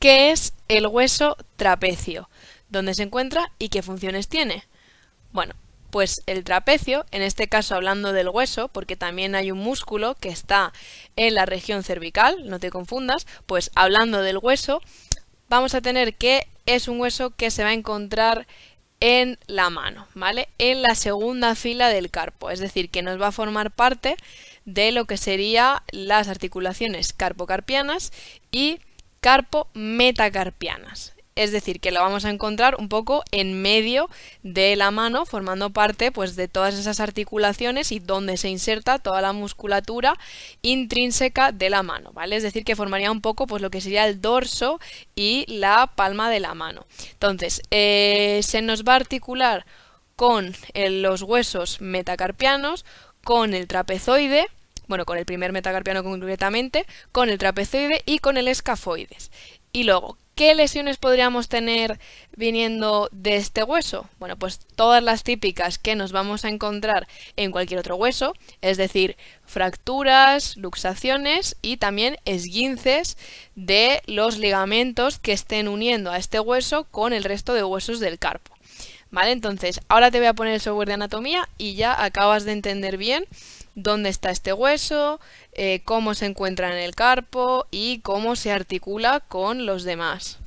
¿Qué es el hueso trapecio? ¿Dónde se encuentra y qué funciones tiene? Bueno, pues el trapecio, en este caso hablando del hueso, porque también hay un músculo que está en la región cervical, no te confundas, pues hablando del hueso, vamos a tener que es un hueso que se va a encontrar en la mano, ¿vale? En la segunda fila del carpo, es decir, que nos va a formar parte de lo que serían las articulaciones carpocarpianas y carpo metacarpianas es decir, que lo vamos a encontrar un poco en medio de la mano, formando parte pues, de todas esas articulaciones y donde se inserta toda la musculatura intrínseca de la mano, ¿vale? Es decir, que formaría un poco pues, lo que sería el dorso y la palma de la mano. Entonces, eh, se nos va a articular con eh, los huesos metacarpianos, con el trapezoide, bueno, con el primer metacarpiano concretamente, con el trapezoide y con el escafoides. Y luego, ¿Qué lesiones podríamos tener viniendo de este hueso? Bueno, pues todas las típicas que nos vamos a encontrar en cualquier otro hueso, es decir, fracturas, luxaciones y también esguinces de los ligamentos que estén uniendo a este hueso con el resto de huesos del carpo. ¿Vale? Entonces, ahora te voy a poner el software de anatomía y ya acabas de entender bien dónde está este hueso, eh, cómo se encuentra en el carpo y cómo se articula con los demás.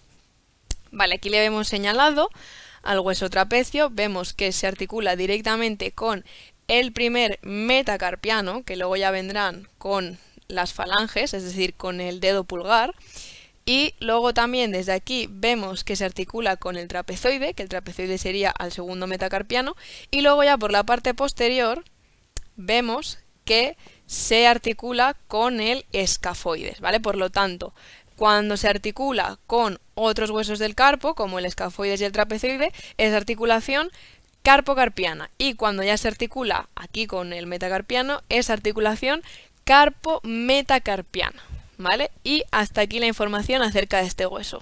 Vale, aquí le hemos señalado al hueso trapecio, vemos que se articula directamente con el primer metacarpiano, que luego ya vendrán con las falanges, es decir, con el dedo pulgar, y luego también desde aquí vemos que se articula con el trapezoide, que el trapezoide sería al segundo metacarpiano, y luego ya por la parte posterior vemos que se articula con el escafoides, ¿vale? Por lo tanto, cuando se articula con otros huesos del carpo, como el escafoides y el trapezoide, es articulación carpocarpiana. Y cuando ya se articula aquí con el metacarpiano, es articulación carpo ¿vale? Y hasta aquí la información acerca de este hueso.